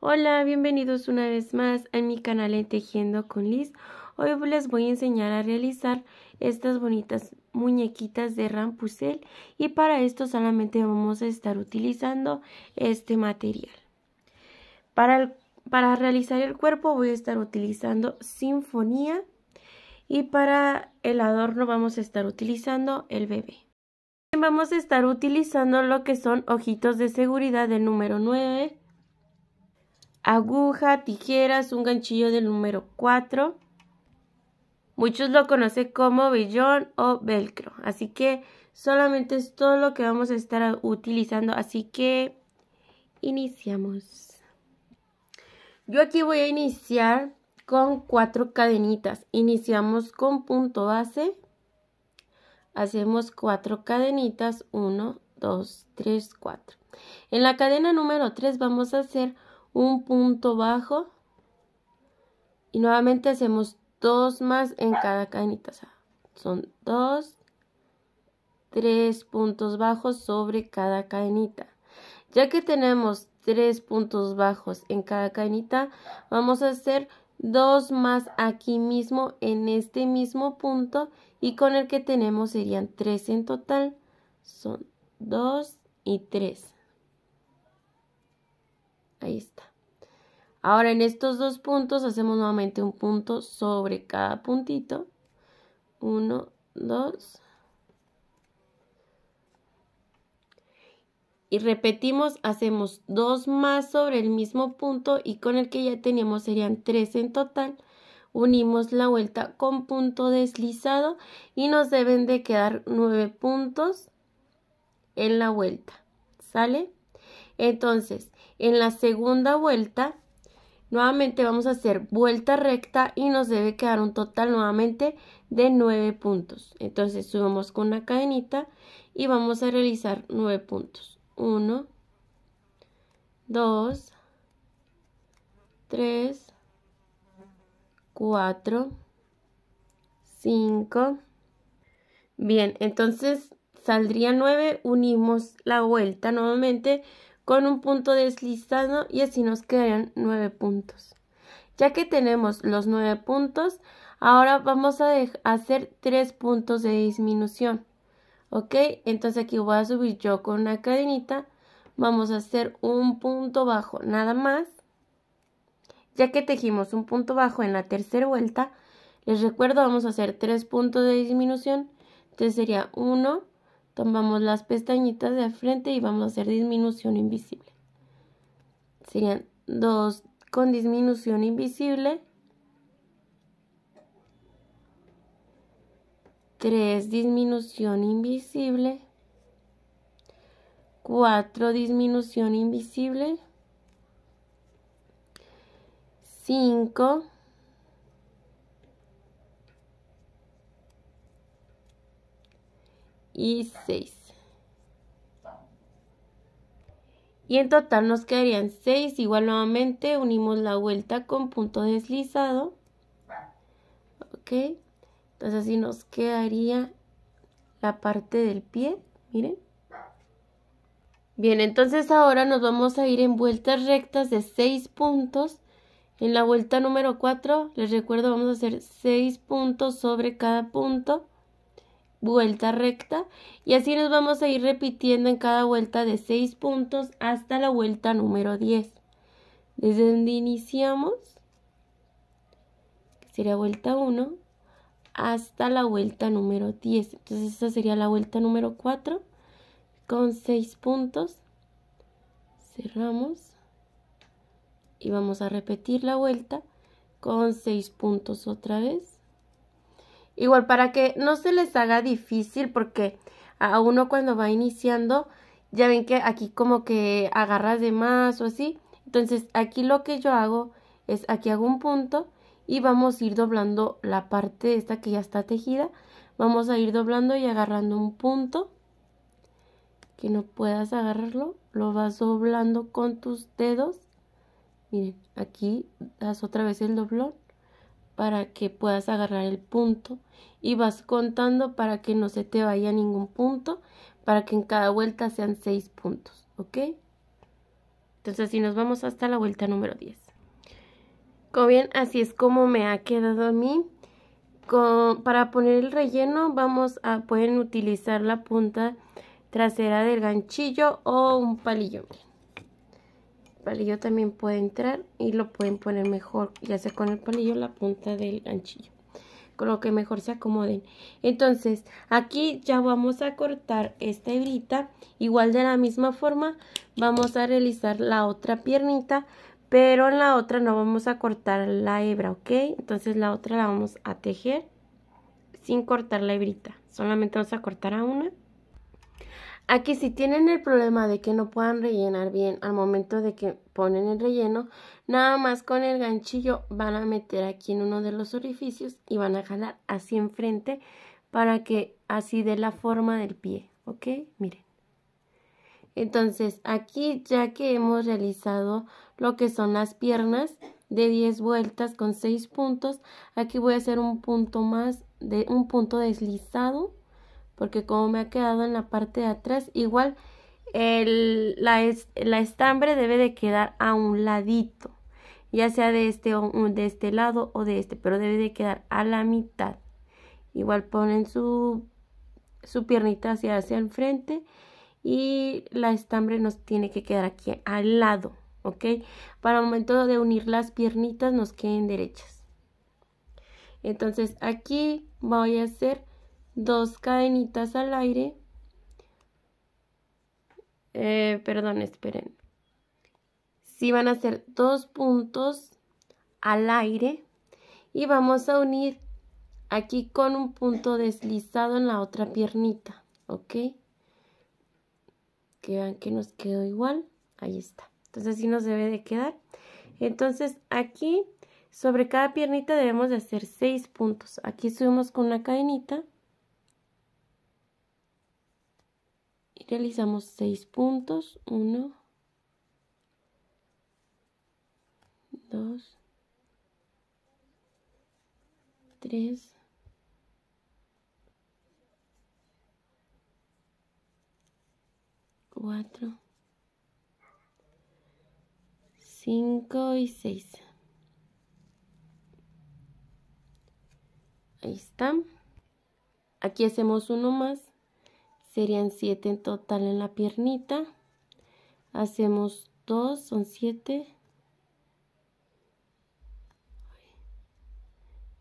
Hola, bienvenidos una vez más a mi canal de Tejiendo con Liz. Hoy les voy a enseñar a realizar estas bonitas muñequitas de rampusel y para esto solamente vamos a estar utilizando este material. Para, para realizar el cuerpo voy a estar utilizando sinfonía y para el adorno vamos a estar utilizando el bebé. También vamos a estar utilizando lo que son ojitos de seguridad del número 9 aguja, tijeras, un ganchillo del número 4. Muchos lo conocen como vellón o velcro. Así que solamente es todo lo que vamos a estar utilizando. Así que iniciamos. Yo aquí voy a iniciar con cuatro cadenitas. Iniciamos con punto base. Hacemos cuatro cadenitas. 1, 2, 3, 4. En la cadena número 3 vamos a hacer un punto bajo y nuevamente hacemos dos más en cada cadenita. son dos, tres puntos bajos sobre cada cadenita. Ya que tenemos tres puntos bajos en cada cadenita, vamos a hacer dos más aquí mismo en este mismo punto y con el que tenemos serían tres en total. Son dos y tres. Ahí está. Ahora en estos dos puntos hacemos nuevamente un punto sobre cada puntito. Uno, dos. Y repetimos, hacemos dos más sobre el mismo punto y con el que ya teníamos serían tres en total. Unimos la vuelta con punto deslizado y nos deben de quedar nueve puntos en la vuelta. ¿Sale? Entonces, en la segunda vuelta, nuevamente vamos a hacer vuelta recta y nos debe quedar un total nuevamente de 9 puntos. Entonces, subimos con una cadenita y vamos a realizar 9 puntos. 1, 2, 3, 4, 5. Bien, entonces saldría 9, unimos la vuelta nuevamente con un punto deslizado y así nos quedan nueve puntos. Ya que tenemos los nueve puntos, ahora vamos a hacer tres puntos de disminución. ¿Ok? Entonces aquí voy a subir yo con una cadenita. Vamos a hacer un punto bajo nada más. Ya que tejimos un punto bajo en la tercera vuelta, les recuerdo, vamos a hacer tres puntos de disminución. Entonces sería 1, tomamos las pestañitas de frente y vamos a hacer disminución invisible. Serían 2 con disminución invisible, 3 disminución invisible, 4 disminución invisible, 5 y 6. Y en total nos quedarían 6. Igual nuevamente unimos la vuelta con punto deslizado. Ok. Entonces así nos quedaría la parte del pie. Miren. Bien, entonces ahora nos vamos a ir en vueltas rectas de 6 puntos. En la vuelta número 4, les recuerdo, vamos a hacer 6 puntos sobre cada punto vuelta recta y así nos vamos a ir repitiendo en cada vuelta de 6 puntos hasta la vuelta número 10. Desde donde iniciamos, que sería vuelta 1, hasta la vuelta número 10. Entonces esta sería la vuelta número 4 con 6 puntos. Cerramos y vamos a repetir la vuelta con 6 puntos otra vez Igual para que no se les haga difícil porque a uno cuando va iniciando, ya ven que aquí como que agarras de más o así. Entonces aquí lo que yo hago es aquí hago un punto y vamos a ir doblando la parte esta que ya está tejida. Vamos a ir doblando y agarrando un punto que no puedas agarrarlo. Lo vas doblando con tus dedos. Miren, aquí das otra vez el doblón para que puedas agarrar el punto y vas contando para que no se te vaya ningún punto, para que en cada vuelta sean 6 puntos, ¿ok? Entonces así nos vamos hasta la vuelta número 10. Como bien, así es como me ha quedado a mí. para poner el relleno vamos a, pueden utilizar la punta trasera del ganchillo o un palillo palillo también puede entrar y lo pueden poner mejor, ya sea con el palillo la punta del ganchillo, con lo que mejor se acomoden. Entonces, aquí ya vamos a cortar esta hebrita, igual de la misma forma vamos a realizar la otra piernita, pero en la otra no vamos a cortar la hebra, ¿ok? Entonces la otra la vamos a tejer sin cortar la hebrita, solamente vamos a cortar a una. Aquí si tienen el problema de que no puedan rellenar bien al momento de que ponen el relleno, nada más con el ganchillo van a meter aquí en uno de los orificios y van a jalar así enfrente para que así dé la forma del pie, ¿ok? Miren. Entonces aquí ya que hemos realizado lo que son las piernas de 10 vueltas con 6 puntos, aquí voy a hacer un punto más, de un punto deslizado porque como me ha quedado en la parte de atrás, igual el, la, la, estambre debe de quedar a un ladito, ya sea de este, o, de este lado o de este, pero debe de quedar a la mitad. Igual ponen su, su piernita hacia, hacia el frente y la estambre nos tiene que quedar aquí al lado, ¿ok? Para el momento de unir las piernitas nos queden derechas. Entonces aquí voy a hacer dos cadenitas al aire. Eh, perdón, esperen. Si van a hacer dos puntos al aire y vamos a unir aquí con un punto deslizado en la otra piernita, ¿ok? Que vean que nos quedó igual, ahí está. Entonces así nos debe de quedar. Entonces aquí sobre cada piernita debemos de hacer seis puntos. Aquí subimos con una cadenita realizamos 6 puntos, 1, 2, 3, 4, 5 y 6. Ahí está. Aquí hacemos uno más serían 7 en total en la piernita. Hacemos 2, son 7.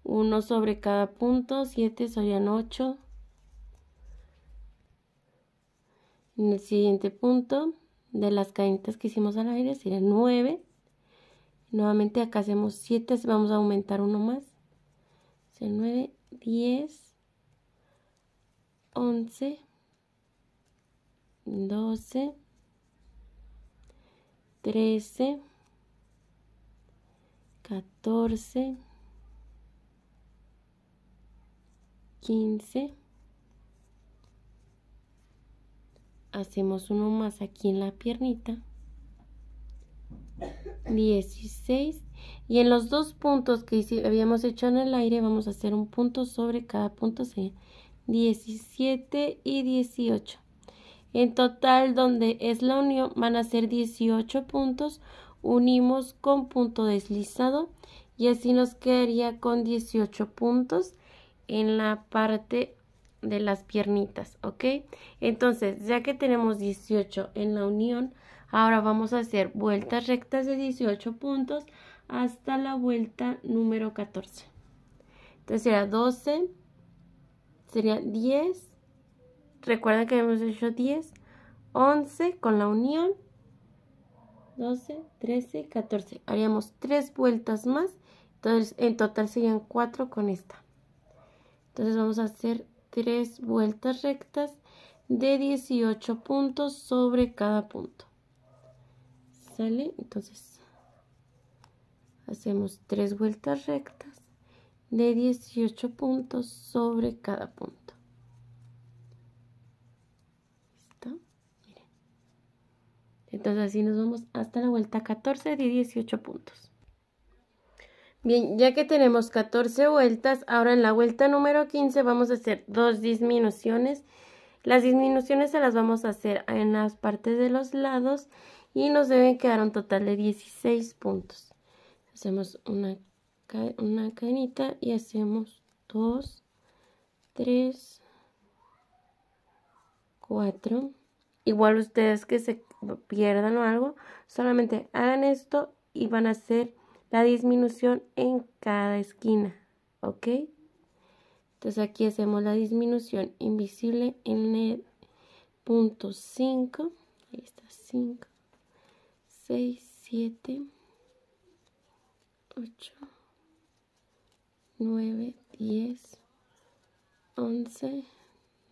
1 sobre cada punto, 7 serían 8. En el siguiente punto de las cadenitas que hicimos al aire serían 9. Nuevamente acá hacemos 7, vamos a aumentar uno más. Serían 9, 10, 11. 12, 13, 14, 15, Hacemos uno más aquí en la piernita. 16 y en los dos puntos que habíamos hecho en el aire vamos a hacer un punto sobre cada punto Sería 17 y 18 en total, donde es la unión, van a ser 18 puntos. Unimos con punto deslizado y así nos quedaría con 18 puntos en la parte de las piernitas, ¿ok? Entonces, ya que tenemos 18 en la unión, ahora vamos a hacer vueltas rectas de 18 puntos hasta la vuelta número 14. Entonces será 12, sería 10, Recuerda que hemos hecho 10, 11 con la unión, 12, 13, 14. Haríamos 3 vueltas más. Entonces, en total serían 4 con esta. Entonces, vamos a hacer 3 vueltas rectas de 18 puntos sobre cada punto. ¿Sale? Entonces, hacemos 3 vueltas rectas de 18 puntos sobre cada punto. Entonces así nos vamos hasta la vuelta 14 de 18 puntos. Bien, ya que tenemos 14 vueltas, ahora en la vuelta número 15 vamos a hacer dos disminuciones. Las disminuciones se las vamos a hacer en las partes de los lados y nos deben quedar un total de 16 puntos. Hacemos una, una cadenita y hacemos 2, 3, 4. Igual ustedes que se pierdan o algo, solamente hagan esto y van a hacer la disminución en cada esquina, ¿ok? Entonces aquí hacemos la disminución invisible en el punto 5, ahí está 5, 6, 7, 8, 9, 10, 11,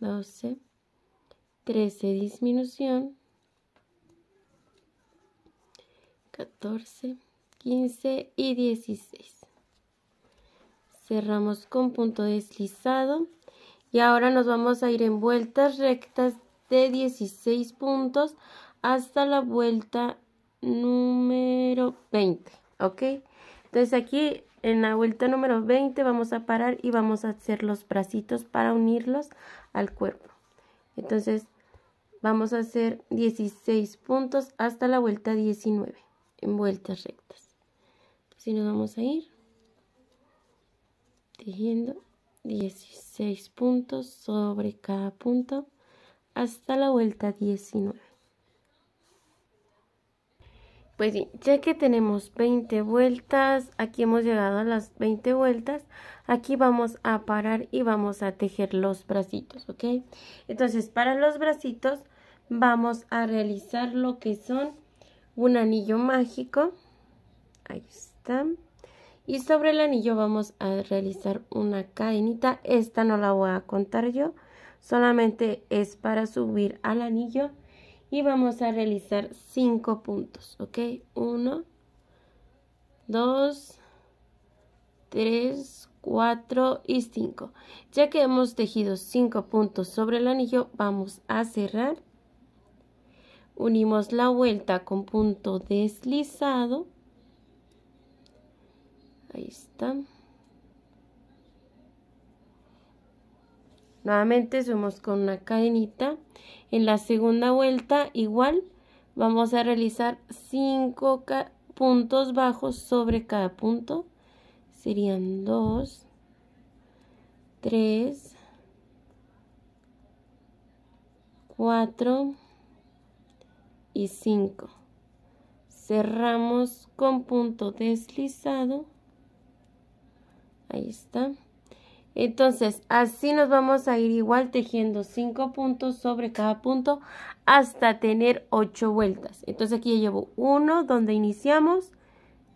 12, 13 disminución, 14, 15 y 16. Cerramos con punto deslizado y ahora nos vamos a ir en vueltas rectas de 16 puntos hasta la vuelta número 20, ¿ok? Entonces aquí en la vuelta número 20 vamos a parar y vamos a hacer los bracitos para unirlos al cuerpo. Entonces vamos a hacer 16 puntos hasta la vuelta 19 en vueltas rectas. Así nos vamos a ir tejiendo 16 puntos sobre cada punto hasta la vuelta 19. Pues ya que tenemos 20 vueltas, aquí hemos llegado a las 20 vueltas, aquí vamos a parar y vamos a tejer los bracitos, ¿ok? Entonces, para los bracitos vamos a realizar lo que son un anillo mágico, ahí está, y sobre el anillo vamos a realizar una cadenita, esta no la voy a contar yo, solamente es para subir al anillo y vamos a realizar 5 puntos, ok, 1, 2, 3, 4 y 5. Ya que hemos tejido 5 puntos sobre el anillo, vamos a cerrar unimos la vuelta con punto deslizado ahí está nuevamente subimos con una cadenita en la segunda vuelta igual vamos a realizar 5 puntos bajos sobre cada punto serían 2 3 4 y 5. Cerramos con punto deslizado. Ahí está. Entonces, así nos vamos a ir igual tejiendo 5 puntos sobre cada punto hasta tener 8 vueltas. Entonces aquí llevo 1 donde iniciamos,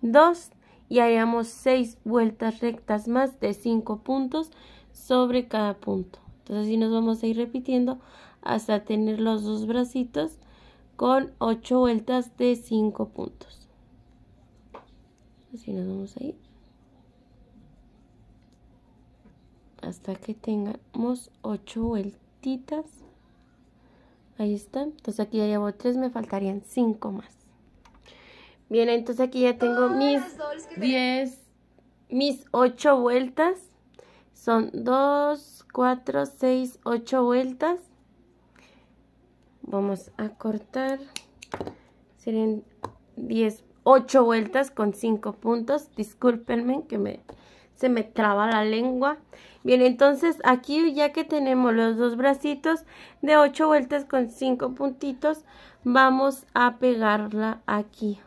2 y haríamos 6 vueltas rectas más de 5 puntos sobre cada punto. Entonces así nos vamos a ir repitiendo hasta tener los dos bracitos con 8 vueltas de 5 puntos. Así nos vamos a ir. Hasta que tengamos 8 vueltitas. Ahí está. Entonces aquí ya llevo 3, me faltarían 5 más. Bien, entonces aquí ya tengo mis 10, mis 8 vueltas. Son 2, 4, 6, 8 vueltas vamos a cortar serían 10 8 vueltas con 5 puntos discúlpenme que me se me traba la lengua bien entonces aquí ya que tenemos los dos bracitos de 8 vueltas con 5 puntitos vamos a pegarla aquí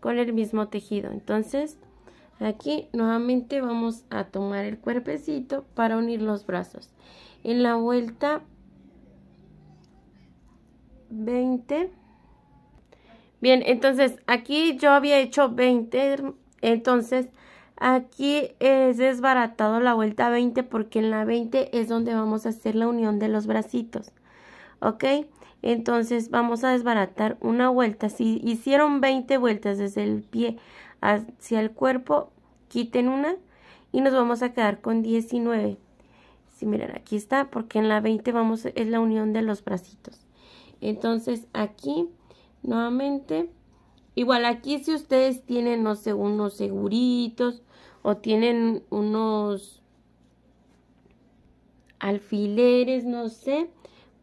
con el mismo tejido entonces aquí nuevamente vamos a tomar el cuerpecito para unir los brazos en la vuelta 20. Bien, entonces aquí yo había hecho 20, entonces aquí es desbaratado la vuelta 20 porque en la 20 es donde vamos a hacer la unión de los bracitos. ¿Ok? Entonces vamos a desbaratar una vuelta. Si hicieron 20 vueltas desde el pie hacia el cuerpo, quiten una y nos vamos a quedar con 19. Si miran, miren, aquí está, porque en la 20 vamos, es la unión de los bracitos. Entonces aquí, nuevamente, igual aquí si ustedes tienen, no sé, unos seguritos o tienen unos alfileres, no sé,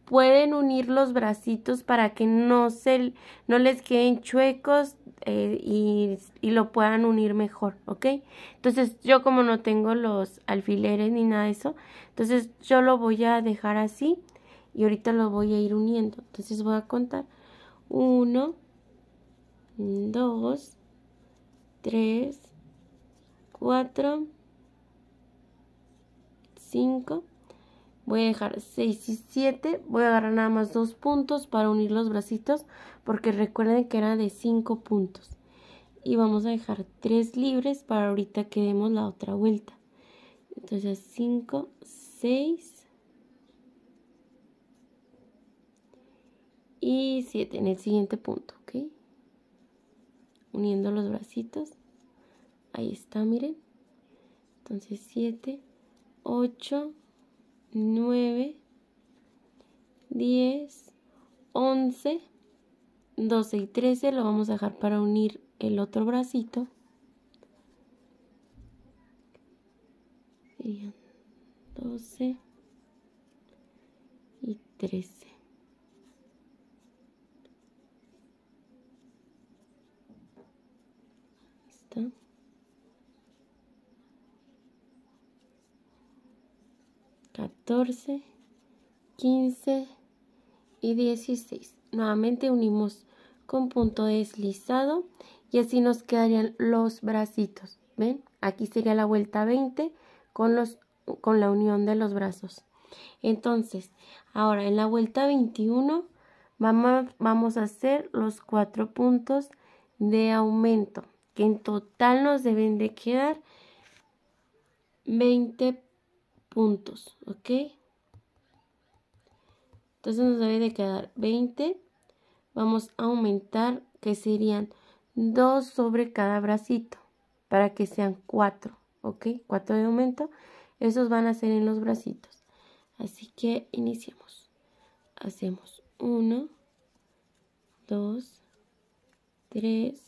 pueden unir los bracitos para que no, se, no les queden chuecos eh, y, y, lo puedan unir mejor, ¿ok? Entonces yo como no tengo los alfileres ni nada de eso, entonces yo lo voy a dejar así y ahorita lo voy a ir uniendo. Entonces voy a contar 1, 2, 3, 4, 5. Voy a dejar 6 y 7. Voy a agarrar nada más dos puntos para unir los bracitos porque recuerden que era de 5 puntos. Y vamos a dejar 3 libres para ahorita que demos la otra vuelta. Entonces 5, 6, y 7 en el siguiente punto, ¿ok? Uniendo los bracitos, ahí está, miren. Entonces 7, 8, 9, 10, 11, 12 y 13 lo vamos a dejar para unir el otro bracito. Serían 12 y 13. 14 15 y 16 Nuevamente unimos con punto deslizado y así nos quedarían los bracitos. ¿Ven? Aquí sería la vuelta 20 con, los, con la unión de los brazos. Entonces, ahora en la vuelta 21 vamos, vamos a hacer los cuatro puntos de aumento que en total nos deben de quedar 20 puntos, ¿ok? Entonces nos debe de quedar 20. Vamos a aumentar que serían 2 sobre cada bracito para que sean 4, ¿ok? 4 de aumento. Esos van a ser en los bracitos. Así que iniciamos. Hacemos 1, 2, 3,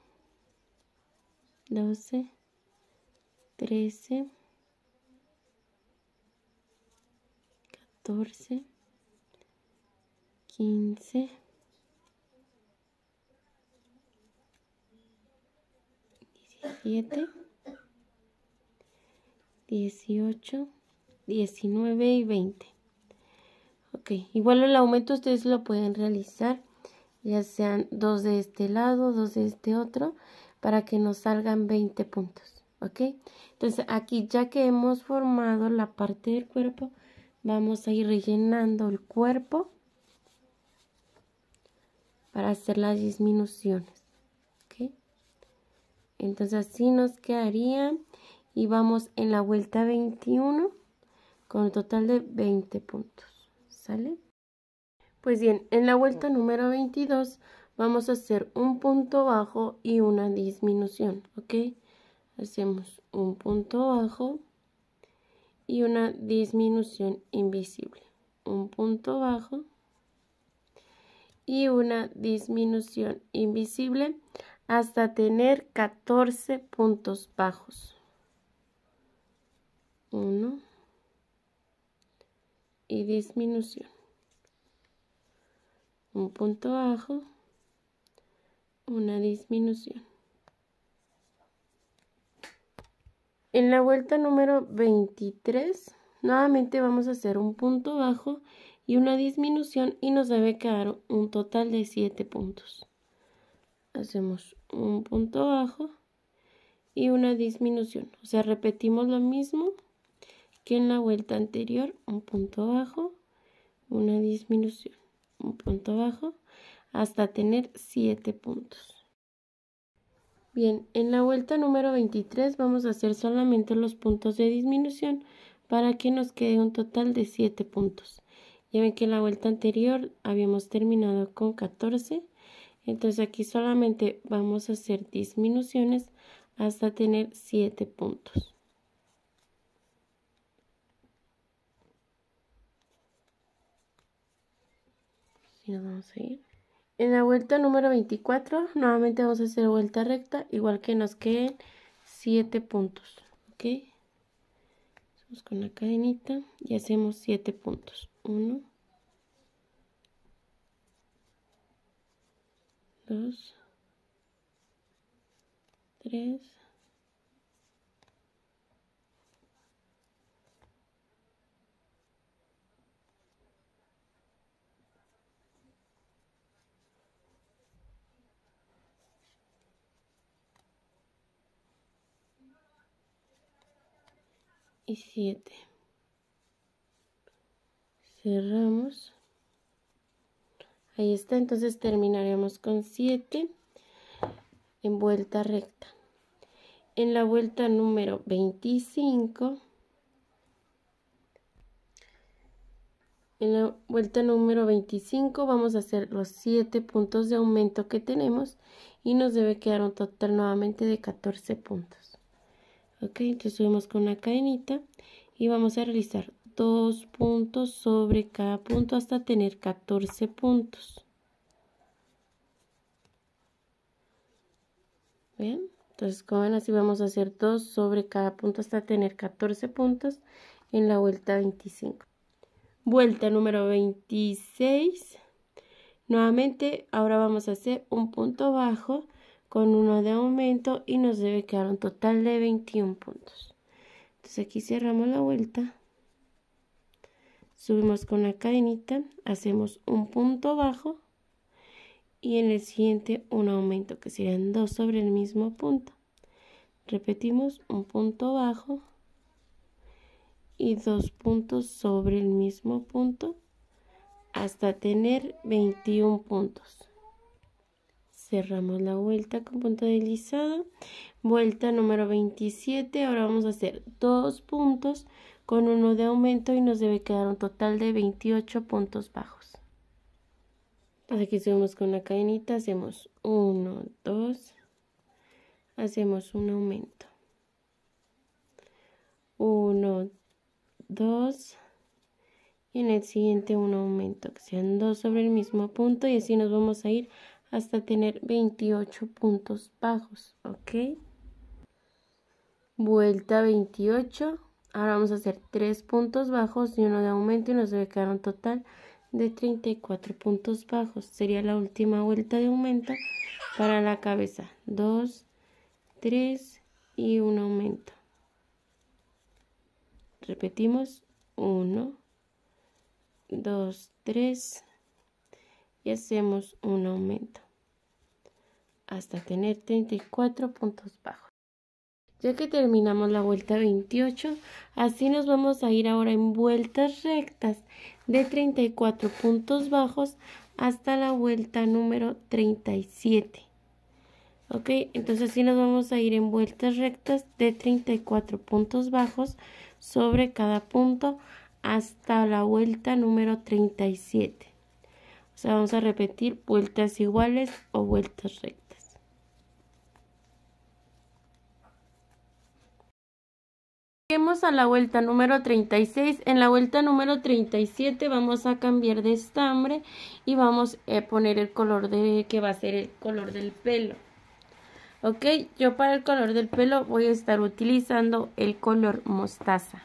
12, 13, 14, 15, 17, 18, 19 y 20. Ok, igual el aumento ustedes lo pueden realizar, ya sean dos de este lado, dos de este otro para que nos salgan 20 puntos, ¿ok? Entonces aquí ya que hemos formado la parte del cuerpo, vamos a ir rellenando el cuerpo para hacer las disminuciones, ¿ok? Entonces así nos quedaría y vamos en la vuelta 21 con un total de 20 puntos, ¿sale? Pues bien, en la vuelta número 22 vamos a hacer un punto bajo y una disminución, ¿ok? Hacemos un punto bajo y una disminución invisible. Un punto bajo y una disminución invisible hasta tener 14 puntos bajos. 1 y disminución. Un punto bajo una disminución. En la vuelta número 23, nuevamente vamos a hacer un punto bajo y una disminución y nos debe quedar un total de 7 puntos. Hacemos un punto bajo y una disminución. O sea, repetimos lo mismo que en la vuelta anterior, un punto bajo, una disminución, un punto bajo hasta tener 7 puntos. Bien, en la vuelta número 23 vamos a hacer solamente los puntos de disminución para que nos quede un total de 7 puntos. Ya ven que en la vuelta anterior habíamos terminado con 14, entonces aquí solamente vamos a hacer disminuciones hasta tener 7 puntos. Si nos vamos a ir. En la vuelta número 24, nuevamente vamos a hacer vuelta recta, igual que nos queden 7 puntos, ¿ok? Vamos con la cadenita y hacemos 7 puntos. 1, 2, 3, 7 cerramos ahí está entonces terminaremos con 7 en vuelta recta en la vuelta número 25 en la vuelta número 25 vamos a hacer los 7 puntos de aumento que tenemos y nos debe quedar un total nuevamente de 14 puntos ok entonces subimos con una cadenita y vamos a realizar dos puntos sobre cada punto hasta tener 14 puntos bien entonces como ven así vamos a hacer dos sobre cada punto hasta tener 14 puntos en la vuelta 25 vuelta número 26 nuevamente ahora vamos a hacer un punto bajo con uno de aumento y nos debe quedar un total de 21 puntos. Entonces aquí cerramos la vuelta, subimos con la cadenita, hacemos un punto bajo y en el siguiente un aumento que serían dos sobre el mismo punto. Repetimos un punto bajo y dos puntos sobre el mismo punto hasta tener 21 puntos cerramos la vuelta con punto deslizado vuelta número 27 ahora vamos a hacer dos puntos con uno de aumento y nos debe quedar un total de 28 puntos bajos aquí subimos con una cadenita hacemos 1 2 hacemos un aumento 1 2 y en el siguiente un aumento que sean dos sobre el mismo punto y así nos vamos a ir hasta tener 28 puntos bajos, ¿ok? Vuelta 28. Ahora vamos a hacer 3 puntos bajos y uno de aumento y nos debe quedar un total de 34 puntos bajos. Sería la última vuelta de aumento para la cabeza. 2, 3 y un aumento. Repetimos. 1, 2, 3 y hacemos un aumento hasta tener 34 puntos bajos. Ya que terminamos la vuelta 28, así nos vamos a ir ahora en vueltas rectas de 34 puntos bajos hasta la vuelta número 37. Ok, entonces así nos vamos a ir en vueltas rectas de 34 puntos bajos sobre cada punto hasta la vuelta número 37 sea, vamos a repetir vueltas iguales o vueltas rectas. Vamos a la vuelta número 36. En la vuelta número 37 vamos a cambiar de estambre y vamos a poner el color de que va a ser el color del pelo. Ok, yo para el color del pelo voy a estar utilizando el color mostaza,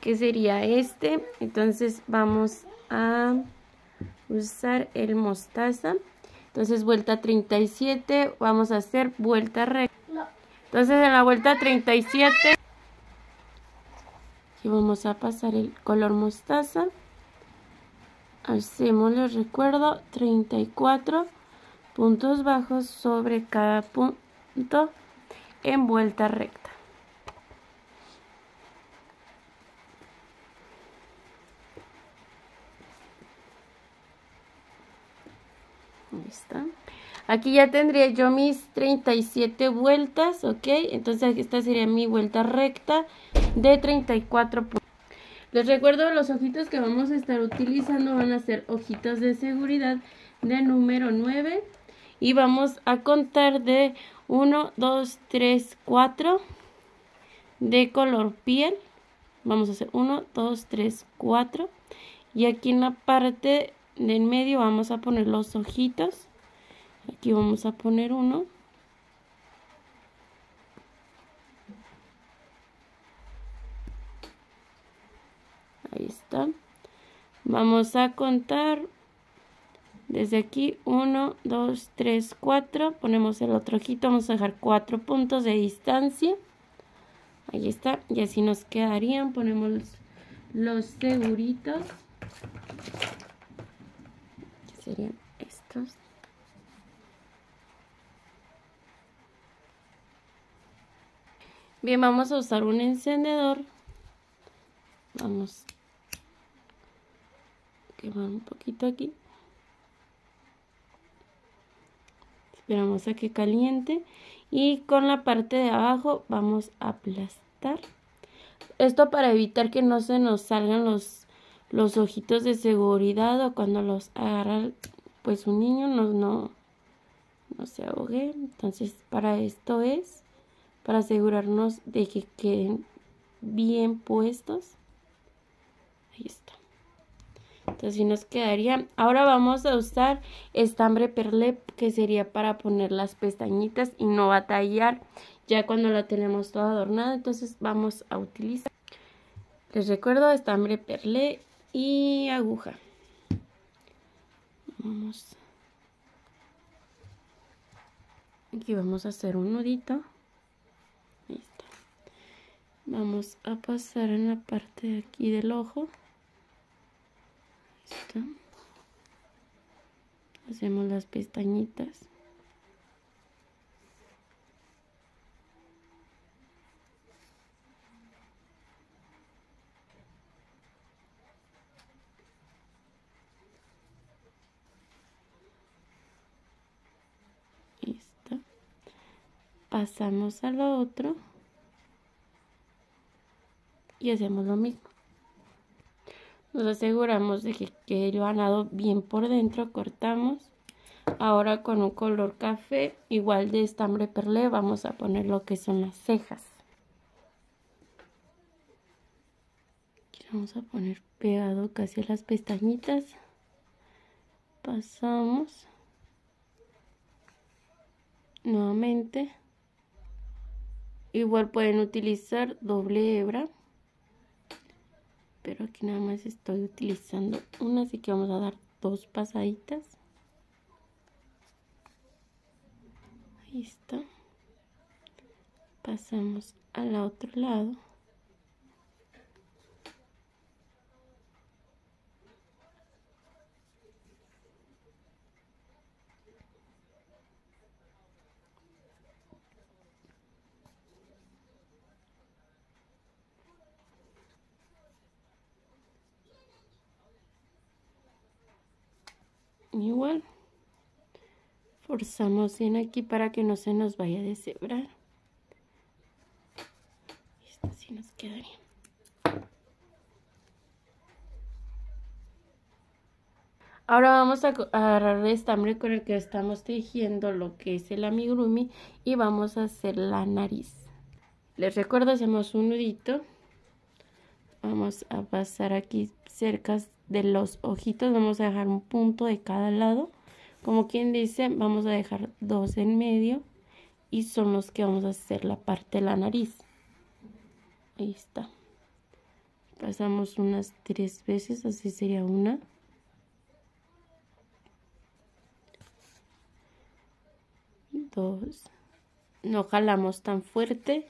que sería este. Entonces vamos a usar el mostaza. Entonces vuelta 37, vamos a hacer vuelta recta. Entonces en la vuelta 37 y vamos a pasar el color mostaza. Hacemos, les recuerdo, 34 puntos bajos sobre cada punto en vuelta recta. Aquí ya tendría yo mis 37 vueltas, ¿ok? Entonces esta sería mi vuelta recta de 34 Les recuerdo los ojitos que vamos a estar utilizando van a ser ojitos de seguridad de número 9 y vamos a contar de 1, 2, 3, 4 de color piel. Vamos a hacer 1, 2, 3, 4 y aquí en la parte de en medio vamos a poner los ojitos aquí vamos a poner uno ahí está vamos a contar desde aquí Uno, dos, tres, cuatro. ponemos el otro ojito vamos a dejar cuatro puntos de distancia ahí está y así nos quedarían ponemos los seguritos serían estos bien vamos a usar un encendedor vamos a quemar un poquito aquí esperamos a que caliente y con la parte de abajo vamos a aplastar esto para evitar que no se nos salgan los los ojitos de seguridad o cuando los agarra pues un niño no, no, se ahogue. Entonces para esto es, para asegurarnos de que queden bien puestos. Ahí está. Entonces nos quedaría. Ahora vamos a usar estambre perlé que sería para poner las pestañitas y no batallar. Ya cuando la tenemos toda adornada, entonces vamos a utilizar. Les recuerdo estambre perlé y aguja. Vamos. Aquí vamos a hacer un nudito. Vamos a pasar en la parte de aquí del ojo. Hacemos las pestañitas. pasamos a lo otro y hacemos lo mismo nos aseguramos de que quede el ganado bien por dentro cortamos ahora con un color café igual de estambre perlé vamos a poner lo que son las cejas vamos a poner pegado casi a las pestañitas pasamos nuevamente Igual pueden utilizar doble hebra. Pero aquí nada más estoy utilizando una, así que vamos a dar dos pasaditas. Ahí está. Pasamos al otro lado. igual forzamos bien aquí para que no se nos vaya a deshebrar Ahora vamos a agarrar el estambre con el que estamos tejiendo lo que es el amigurumi y vamos a hacer la nariz. Les recuerdo, hacemos un nudito. Vamos a pasar aquí cerca de los ojitos vamos a dejar un punto de cada lado. Como quien dice, vamos a dejar dos en medio y son los que vamos a hacer la parte de la nariz. Ahí está. Pasamos unas tres veces, así sería una. Dos. No jalamos tan fuerte.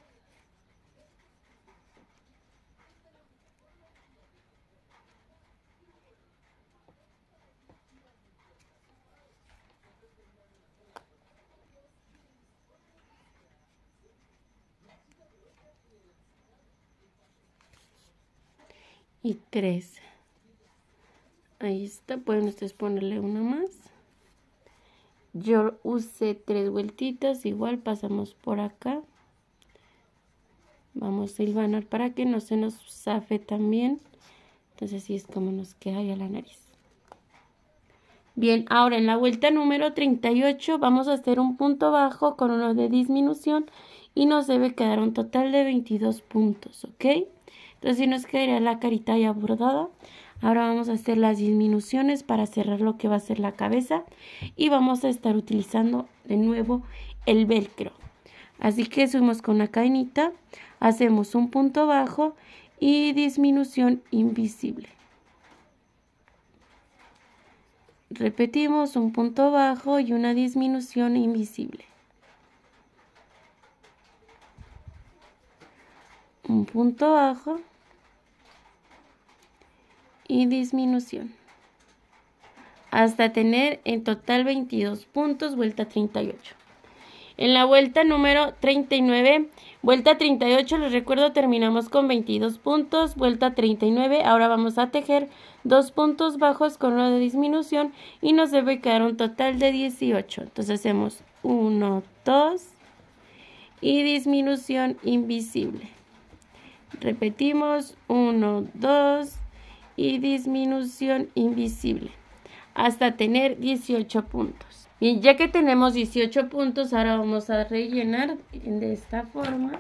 y 3 ahí está pueden ustedes ponerle una más yo usé tres vueltitas igual pasamos por acá vamos a hilvanar para que no se nos zafe también entonces así es como nos queda ya la nariz bien ahora en la vuelta número 38 vamos a hacer un punto bajo con uno de disminución y nos debe quedar un total de 22 puntos ok entonces, si nos quedaría la carita ya bordada, ahora vamos a hacer las disminuciones para cerrar lo que va a ser la cabeza y vamos a estar utilizando de nuevo el velcro. Así que subimos con la cadenita, hacemos un punto bajo y disminución invisible. Repetimos un punto bajo y una disminución invisible. Un punto bajo y disminución hasta tener en total 22 puntos, vuelta 38. En la vuelta número 39, vuelta 38, les recuerdo, terminamos con 22 puntos, vuelta 39, ahora vamos a tejer dos puntos bajos con uno de disminución y nos debe quedar un total de 18. Entonces hacemos 1, 2 y disminución invisible. Repetimos 1, 2 y disminución invisible hasta tener 18 puntos. y ya que tenemos 18 puntos, ahora vamos a rellenar de esta forma.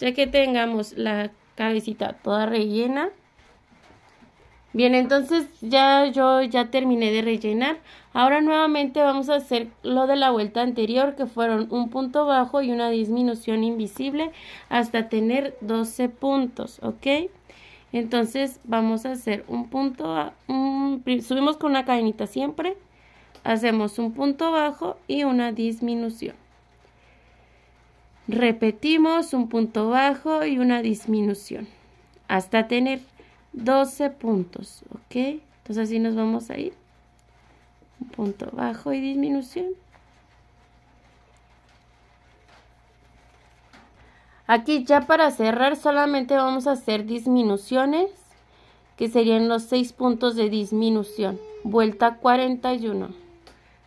Ya que tengamos la cabecita toda rellena. Bien, entonces ya yo ya terminé de rellenar. Ahora nuevamente vamos a hacer lo de la vuelta anterior, que fueron un punto bajo y una disminución invisible hasta tener 12 puntos, ¿ok? Entonces vamos a hacer un punto, subimos con una cadenita siempre, hacemos un punto bajo y una disminución. Repetimos un punto bajo y una disminución hasta tener 12 puntos, ¿ok? Entonces así nos vamos a ir. Un punto bajo y disminución. Aquí ya para cerrar solamente vamos a hacer disminuciones, que serían los 6 puntos de disminución. Vuelta 41.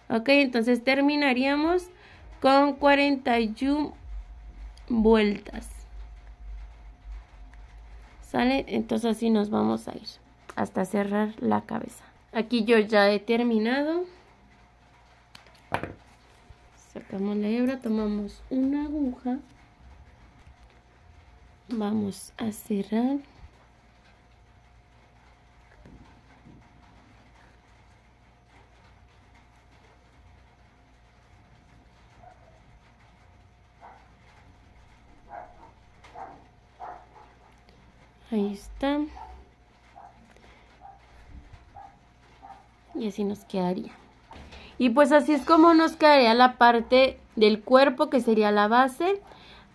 Ok, entonces terminaríamos con 41 vueltas. ¿Sale? Entonces así nos vamos a ir hasta cerrar la cabeza. Aquí yo ya he terminado. Sacamos la hebra, tomamos una aguja vamos a cerrar ahí está y así nos quedaría y pues así es como nos quedaría la parte del cuerpo que sería la base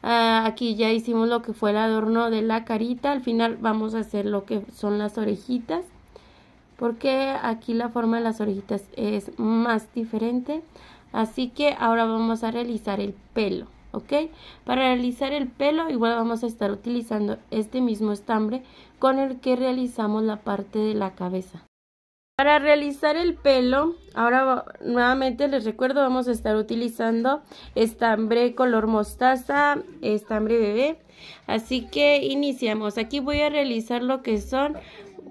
Ah, aquí ya hicimos lo que fue el adorno de la carita. Al final vamos a hacer lo que son las orejitas. Porque aquí la forma de las orejitas es más diferente. Así que ahora vamos a realizar el pelo. ¿ok? Para realizar el pelo igual vamos a estar utilizando este mismo estambre con el que realizamos la parte de la cabeza. Para realizar el pelo Ahora nuevamente les recuerdo, vamos a estar utilizando estambre color mostaza, estambre bebé. Así que iniciamos. Aquí voy a realizar lo que son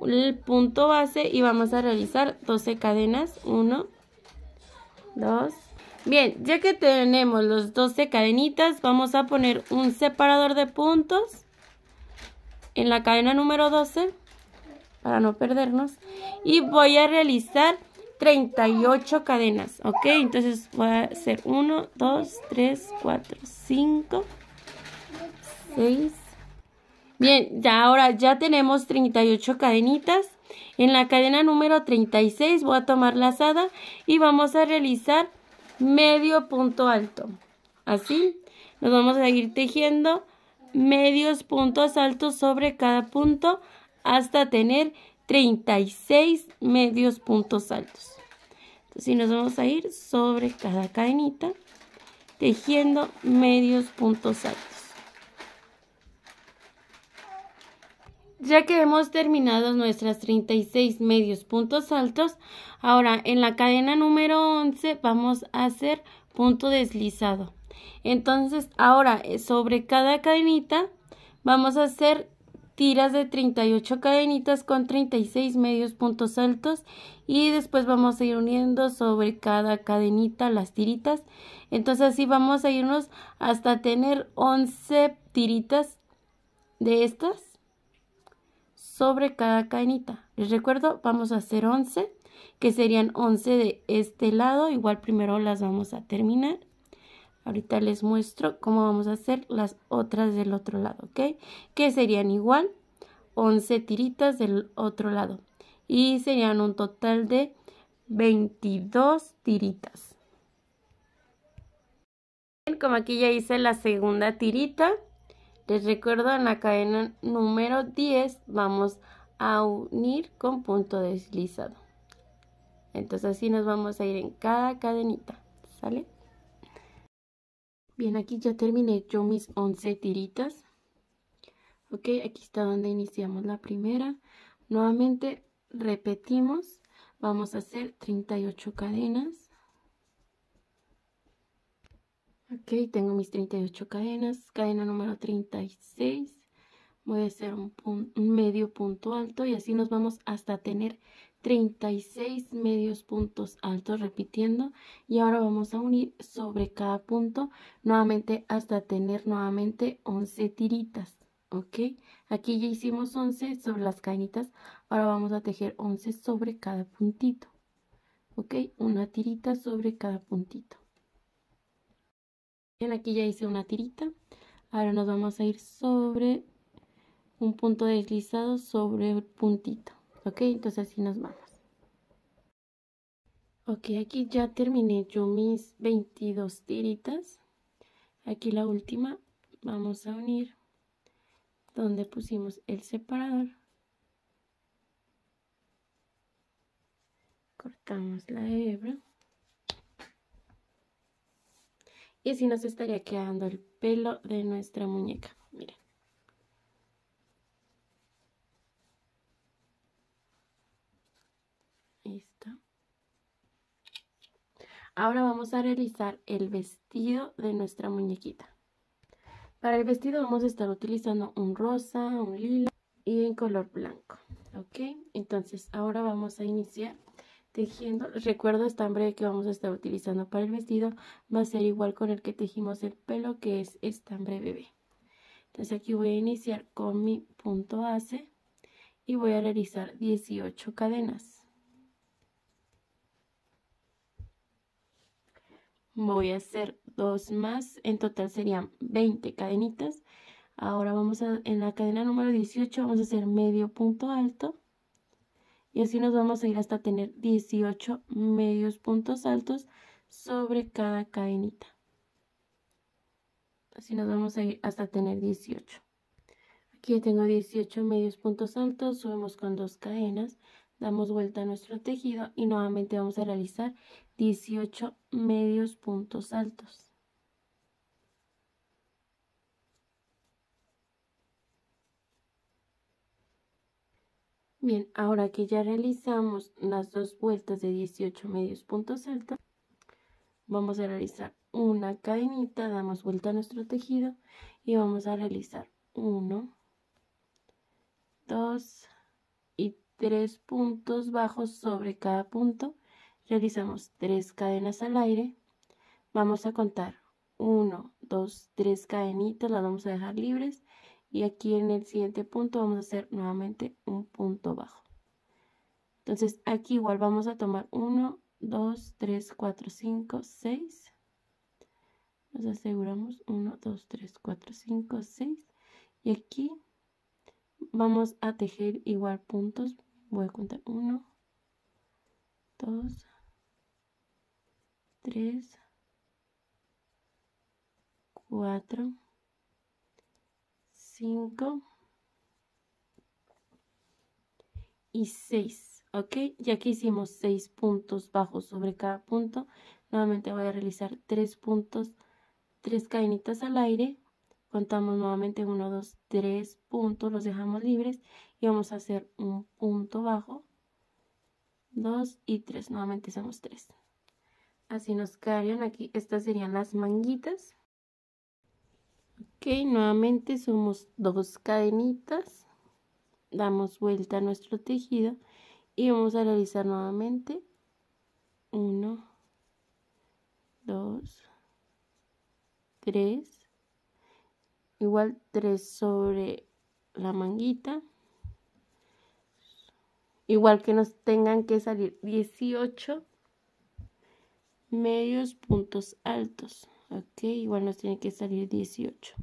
el punto base y vamos a realizar 12 cadenas. 1, 2, Bien, ya que tenemos los 12 cadenitas, vamos a poner un separador de puntos en la cadena número 12 para no perdernos. Y voy a realizar 38 cadenas, ¿ok? Entonces voy a hacer 1, 2, 3, 4, 5, 6. Bien, ya ahora ya tenemos 38 cadenitas. En la cadena número 36 voy a tomar la lazada y vamos a realizar medio punto alto. Así, nos vamos a seguir tejiendo medios puntos altos sobre cada punto hasta tener 36 medios puntos altos. Entonces nos vamos a ir sobre cada cadenita tejiendo medios puntos altos. Ya que hemos terminado nuestras 36 medios puntos altos, ahora en la cadena número 11 vamos a hacer punto deslizado. Entonces ahora eh, sobre cada cadenita vamos a hacer tiras de 38 cadenitas con 36 medios puntos altos y después vamos a ir uniendo sobre cada cadenita las tiritas entonces así vamos a irnos hasta tener 11 tiritas de estas sobre cada cadenita les recuerdo vamos a hacer 11 que serían 11 de este lado igual primero las vamos a terminar Ahorita les muestro cómo vamos a hacer las otras del otro lado, ¿ok? Que serían igual 11 tiritas del otro lado. Y serían un total de 22 tiritas. Bien, como aquí ya hice la segunda tirita, les recuerdo en la cadena número 10 vamos a unir con punto deslizado. Entonces así nos vamos a ir en cada cadenita, ¿sale? Bien, aquí ya terminé yo mis 11 tiritas. Ok, aquí está donde iniciamos la primera. Nuevamente repetimos. Vamos a hacer 38 cadenas. Ok, tengo mis 38 cadenas. Cadena número 36. Voy a hacer un, un medio punto alto y así nos vamos hasta tener 36 medios puntos altos repitiendo y ahora vamos a unir sobre cada punto nuevamente hasta tener nuevamente 11 tiritas ok aquí ya hicimos 11 sobre las cañitas ahora vamos a tejer 11 sobre cada puntito ok una tirita sobre cada puntito bien aquí ya hice una tirita ahora nos vamos a ir sobre un punto deslizado sobre el puntito ok entonces así nos vamos ok aquí ya terminé yo mis 22 tiritas aquí la última vamos a unir donde pusimos el separador cortamos la hebra y así nos estaría quedando el pelo de nuestra muñeca Ahora vamos a realizar el vestido de nuestra muñequita. Para el vestido vamos a estar utilizando un rosa, un lila y en color blanco. ¿Ok? Entonces ahora vamos a iniciar tejiendo. Recuerdo estambre que vamos a estar utilizando para el vestido. Va a ser igual con el que tejimos el pelo que es estambre bebé. Entonces aquí voy a iniciar con mi punto base y voy a realizar 18 cadenas. voy a hacer dos más, en total serían 20 cadenitas. Ahora vamos a, en la cadena número 18 vamos a hacer medio punto alto. Y así nos vamos a ir hasta tener 18 medios puntos altos sobre cada cadenita. Así nos vamos a ir hasta tener 18. Aquí tengo 18 medios puntos altos, subimos con dos cadenas damos vuelta a nuestro tejido y nuevamente vamos a realizar 18 medios puntos altos. Bien, ahora que ya realizamos las dos vueltas de 18 medios puntos altos, vamos a realizar una cadenita, damos vuelta a nuestro tejido y vamos a realizar 1, 2 y 3 tres puntos bajos sobre cada punto. Realizamos tres cadenas al aire. Vamos a contar 1, 2, 3 cadenitas, las vamos a dejar libres. Y aquí en el siguiente punto vamos a hacer nuevamente un punto bajo. Entonces aquí igual vamos a tomar 1, 2, 3, 4, 5, 6. Nos aseguramos 1, 2, 3, 4, 5, 6. Y aquí vamos a tejer igual puntos voy a contar 1, 2, 3, 4, 5 y 6, ¿ok? Ya que hicimos 6 puntos bajos sobre cada punto, nuevamente voy a realizar 3 puntos, 3 cadenitas al aire, contamos nuevamente 1, 2, 3 puntos, los dejamos libres y vamos a hacer un punto bajo 2 y 3 nuevamente somos 3 así nos quedarían aquí estas serían las manguitas ok nuevamente somos dos cadenitas damos vuelta a nuestro tejido y vamos a realizar nuevamente 1 2 3 igual 3 sobre la manguita Igual que nos tengan que salir 18 medios puntos altos. Ok, igual nos tiene que salir 18.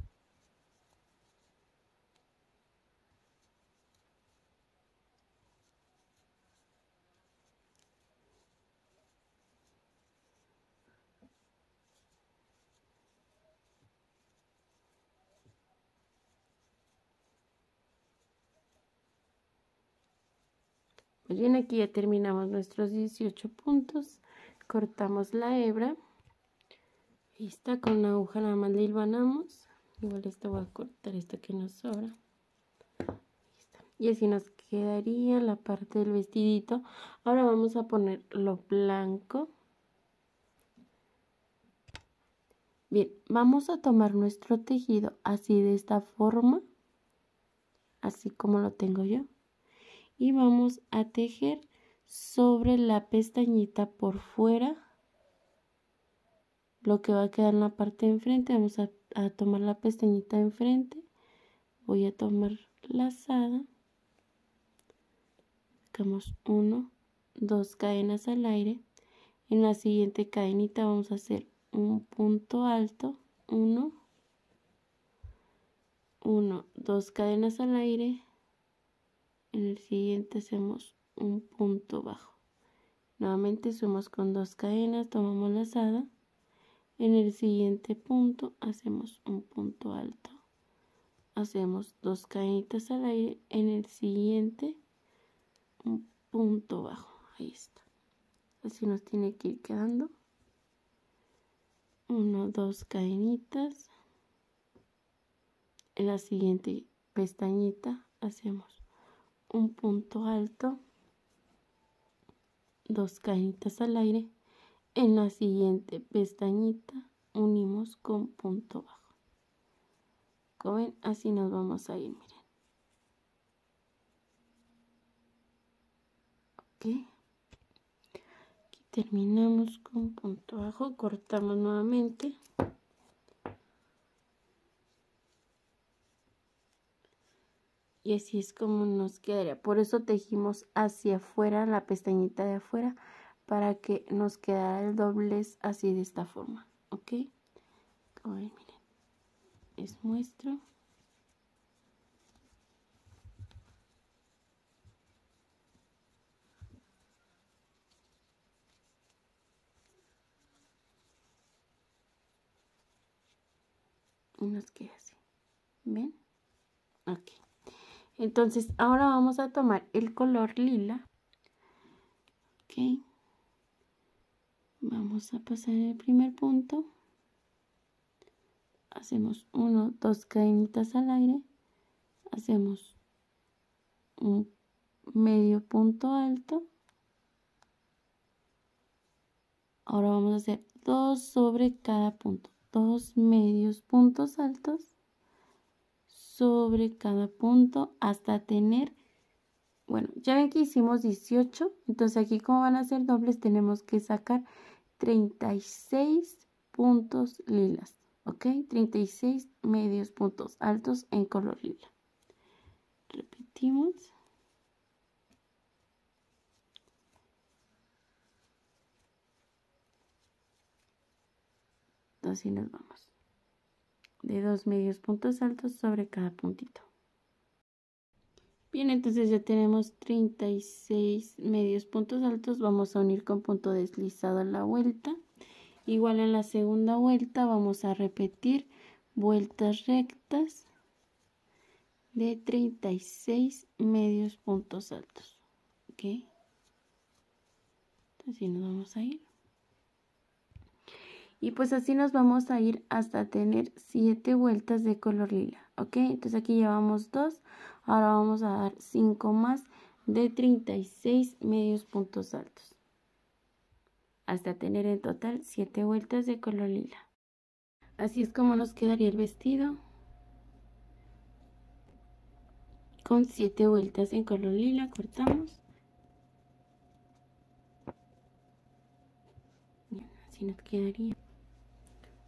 bien, aquí ya terminamos nuestros 18 puntos. Cortamos la hebra. Lista, con una aguja nada más le hilvanamos. Igual esto voy a cortar esto que nos sobra. Y así nos quedaría la parte del vestidito. Ahora vamos a poner lo blanco. Bien, vamos a tomar nuestro tejido así de esta forma, así como lo tengo yo y vamos a tejer sobre la pestañita por fuera lo que va a quedar en la parte de enfrente vamos a, tomar la pestañita de enfrente voy a tomar lazada sacamos 1 dos cadenas al aire en la siguiente cadenita vamos a hacer un punto alto uno 1 2 cadenas al aire en el siguiente hacemos un punto bajo nuevamente sumamos con dos cadenas tomamos la lazada en el siguiente punto hacemos un punto alto hacemos dos cadenitas al aire en el siguiente un punto bajo ahí está así nos tiene que ir quedando uno dos cadenitas en la siguiente pestañita hacemos un punto alto, dos cañitas al aire. En la siguiente pestañita unimos con punto bajo. Como ven, así nos vamos a ir, miren. terminamos con punto bajo, cortamos nuevamente. Y así es como nos quedaría. Por eso tejimos hacia afuera la pestañita de afuera para que nos quedara el doblez así de esta forma. ¿Ok? A ver, miren. Les muestro. y nos queda así. ¿Ven? Ok. Entonces, ahora vamos a tomar el color lila. Ok. Vamos a pasar el primer punto. Hacemos uno, dos cadenitas al aire. Hacemos un medio punto alto. Ahora vamos a hacer dos sobre cada punto, dos medios puntos altos sobre cada punto hasta tener, bueno, ya ven que hicimos 18, entonces aquí como van a ser dobles tenemos que sacar 36 puntos lilas, ¿ok? 36 medios puntos altos en color lila. Repetimos. Así nos vamos de dos medios puntos altos sobre cada puntito. Bien, entonces ya tenemos 36 medios puntos altos. Vamos a unir con punto deslizado la vuelta. Igual en la segunda vuelta vamos a repetir vueltas rectas de 36 medios puntos altos. ¿Ok? nos vamos a ir. Y pues así nos vamos a ir hasta tener 7 vueltas de color lila, ¿ok? Entonces aquí llevamos 2, ahora vamos a dar 5 más de 36 medios puntos altos. Hasta tener en total 7 vueltas de color lila. Así es como nos quedaría el vestido. Con 7 vueltas en color lila cortamos. así nos quedaría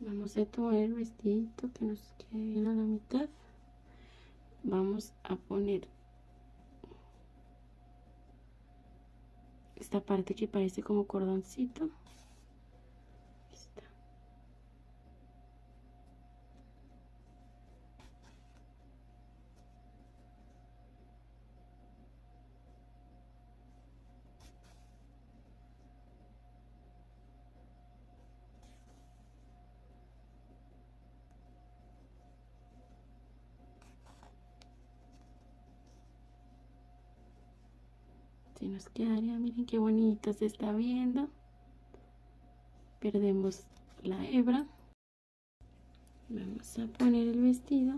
vamos a tomar el vestidito que nos quede bien a la mitad vamos a poner esta parte que parece como cordoncito que miren qué bonito se está viendo perdemos la hebra vamos a poner el vestido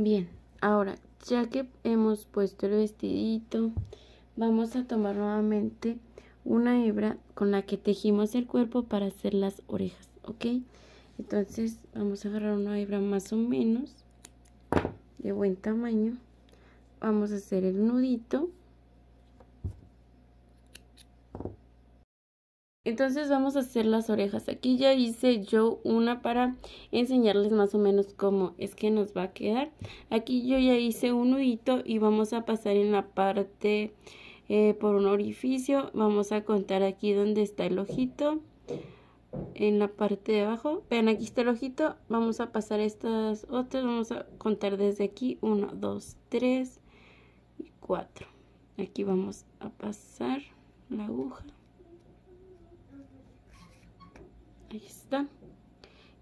Bien, ahora ya que hemos puesto el vestidito, vamos a tomar nuevamente una hebra con la que tejimos el cuerpo para hacer las orejas, ¿ok? Entonces vamos a agarrar una hebra más o menos de buen tamaño. Vamos a hacer el nudito Entonces vamos a hacer las orejas. Aquí ya hice yo una para enseñarles más o menos cómo es que nos va a quedar. Aquí yo ya hice un nudito y vamos a pasar en la parte eh, por un orificio. Vamos a contar aquí donde está el ojito. En la parte de abajo. Vean, aquí está el ojito. Vamos a pasar estas otras. Vamos a contar desde aquí. 1, 2, 3 y 4. Aquí vamos a pasar la aguja. ahí está,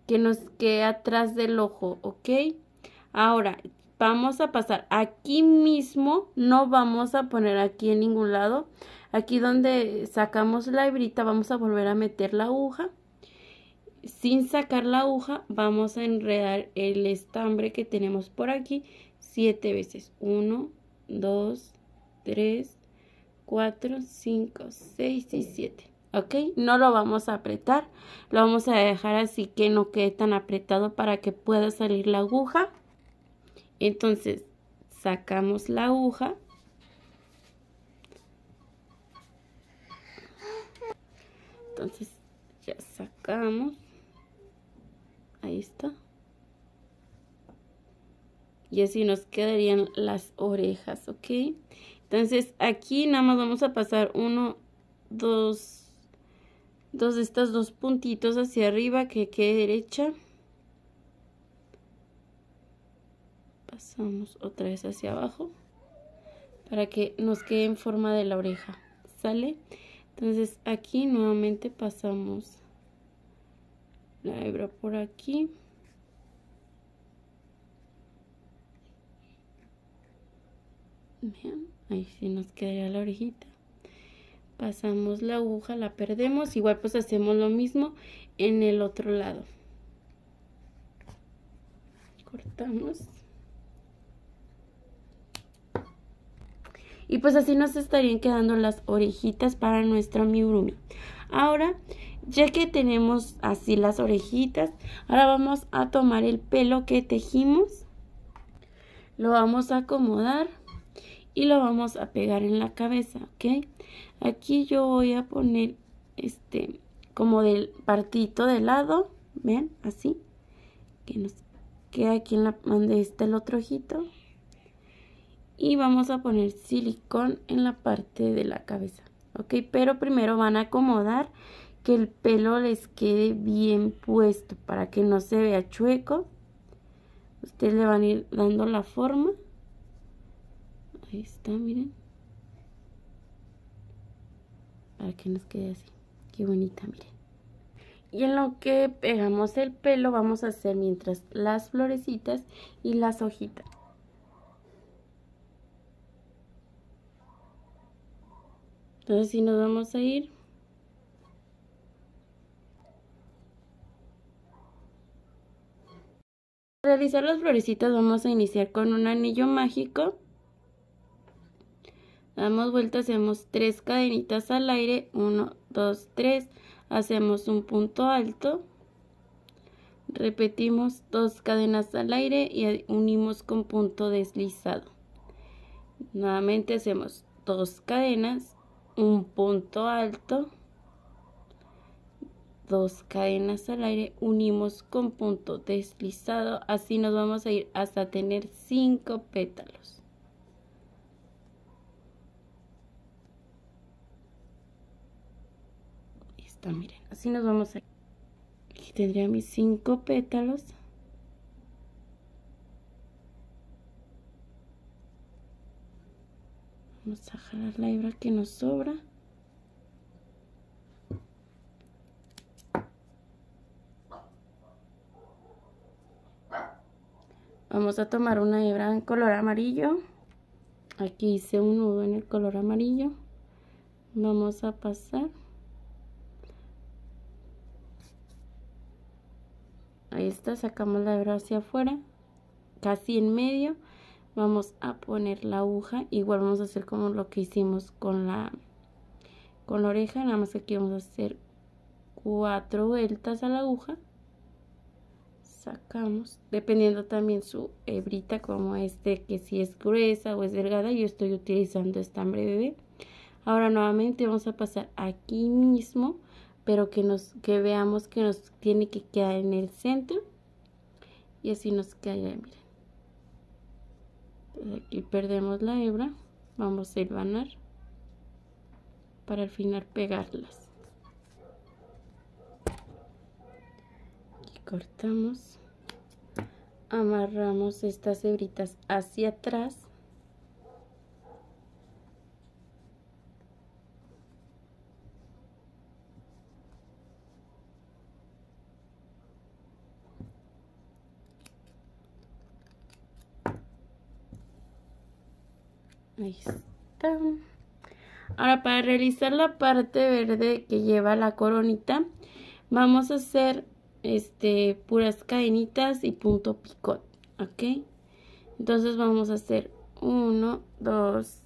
que nos quede atrás del ojo, ¿ok? Ahora, vamos a pasar aquí mismo, no vamos a poner aquí en ningún lado, aquí donde sacamos la hebrita vamos a volver a meter la aguja, sin sacar la aguja vamos a enredar el estambre que tenemos por aquí siete veces, 1, 2, 3, 4, 5, seis y 7. ¿ok? No lo vamos a apretar, lo vamos a dejar así que no quede tan apretado para que pueda salir la aguja. Entonces sacamos la aguja. Entonces ya sacamos. Ahí está. Y así nos quedarían las orejas, ¿ok? Entonces aquí nada más vamos a pasar uno, dos, entonces estos dos puntitos hacia arriba que quede derecha. Pasamos otra vez hacia abajo para que nos quede en forma de la oreja. ¿Sale? Entonces aquí nuevamente pasamos la hebra por aquí. Bien, ahí sí nos quedaría la orejita pasamos la aguja, la perdemos, igual pues hacemos lo mismo en el otro lado. Cortamos. Y pues así nos estarían quedando las orejitas para nuestro amigurumi. Ahora, ya que tenemos así las orejitas, ahora vamos a tomar el pelo que tejimos. Lo vamos a acomodar y lo vamos a pegar en la cabeza, ¿ok? Aquí yo voy a poner este como del partito de lado, ¿ven? Así, que nos queda aquí en la donde está el otro ojito. Y vamos a poner silicón en la parte de la cabeza, ¿ok? Pero primero van a acomodar que el pelo les quede bien puesto para que no se vea chueco. Ustedes le van a ir dando la forma ahí está miren para que nos quede así qué bonita miren y en lo que pegamos el pelo vamos a hacer mientras las florecitas y las hojitas entonces si nos vamos a ir Para realizar las florecitas vamos a iniciar con un anillo mágico damos vuelta, hacemos tres cadenitas al aire, 1, 2, 3, hacemos un punto alto, repetimos dos cadenas al aire y unimos con punto deslizado. Nuevamente hacemos dos cadenas, un punto alto, dos cadenas al aire, unimos con punto deslizado, así nos vamos a ir hasta tener cinco pétalos. miren, así nos vamos a... Aquí tendría mis cinco pétalos. Vamos a jalar la hebra que nos sobra. Vamos a tomar una hebra en color amarillo. Aquí hice un nudo en el color amarillo. Vamos a pasar. ahí sacamos la hebra hacia afuera casi en medio vamos a poner la aguja igual vamos a hacer como lo que hicimos con la con la oreja nada más aquí vamos a hacer cuatro vueltas a la aguja sacamos dependiendo también su hebrita como este que si es gruesa o es delgada yo estoy utilizando estambre bebé ahora nuevamente vamos a pasar aquí mismo pero que nos que veamos que nos tiene que quedar en el centro y así nos queda miren aquí eh, perdemos la hebra vamos a hilvanar para al final pegarlas cortamos amarramos estas hebritas hacia atrás Ahí Ahora para realizar la parte verde que lleva la coronita, vamos a hacer este puras cadenitas y punto picot, ¿ok? Entonces vamos a hacer 1, 2,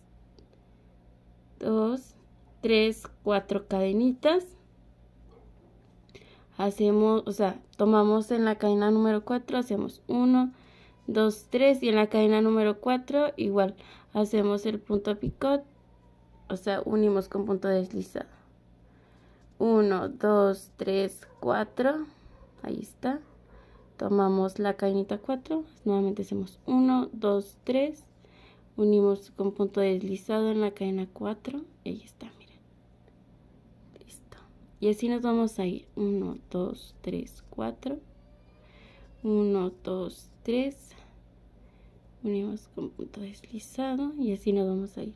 2, 3, 4 cadenitas. Hacemos, o sea, tomamos en la cadena número 4, hacemos 1, 2, 3 y en la cadena número 4 igual hacemos el punto picot, o sea, unimos con punto deslizado. 1, 2, 3, 4, ahí está. Tomamos la cadenita 4, nuevamente hacemos 1, 2, 3, unimos con punto deslizado en la cadena 4, ahí está, miren. Listo. Y así nos vamos a ir. 1, 2, 3, 4. 1, 2, 3 unimos con punto deslizado y así nos vamos a ir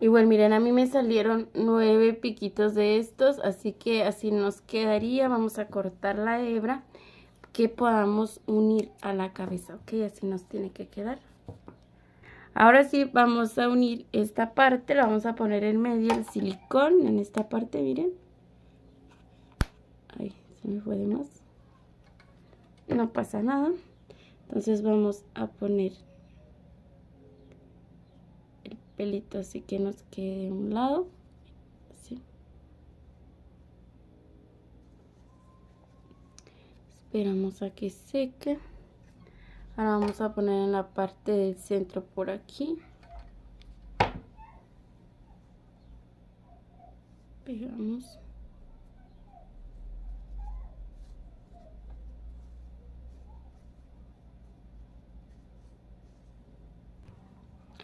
igual miren a mí me salieron nueve piquitos de estos así que así nos quedaría vamos a cortar la hebra que podamos unir a la cabeza ok así nos tiene que quedar ahora sí vamos a unir esta parte la vamos a poner en medio el silicón en esta parte miren ay se me fue de más no pasa nada entonces vamos a poner el pelito así que nos quede un lado así. esperamos a que seque ahora vamos a poner en la parte del centro por aquí pegamos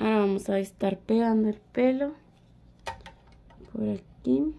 Ahora vamos a estar pegando el pelo por aquí.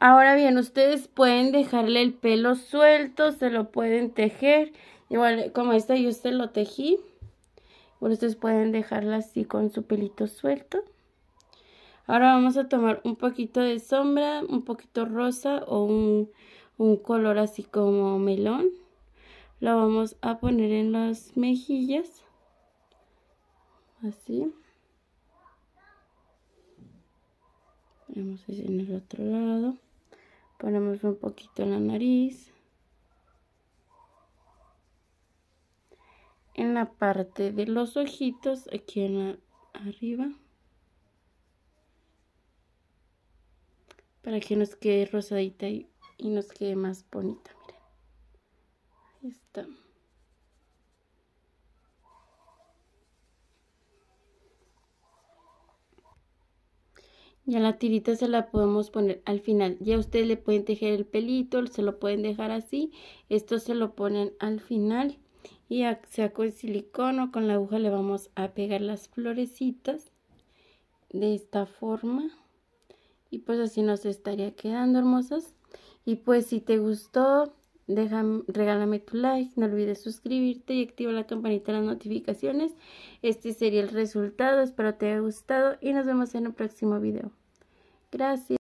Ahora bien, ustedes pueden dejarle el pelo suelto, se lo pueden tejer. Igual como esta yo se lo tejí. ustedes pueden dejarla así con su pelito suelto. Ahora vamos a tomar un poquito de sombra, un poquito rosa o un color así como melón. Lo vamos a poner en las mejillas. Así. ponemos en el otro lado ponemos un poquito en la nariz en la parte de los ojitos aquí arriba para que nos quede rosadita y, y nos quede más bonita miren ahí está Ya la tirita se la podemos poner al final. Ya ustedes le pueden tejer el pelito, se lo pueden dejar así. Esto se lo ponen al final. Y sea con silicono o con la aguja le vamos a pegar las florecitas de esta forma. Y pues así nos estaría quedando, hermosas. Y pues si te gustó, Déjame, regálame tu like, no olvides suscribirte y activa la campanita de las notificaciones. Este sería el resultado, espero te haya gustado y nos vemos en un próximo video. Gracias.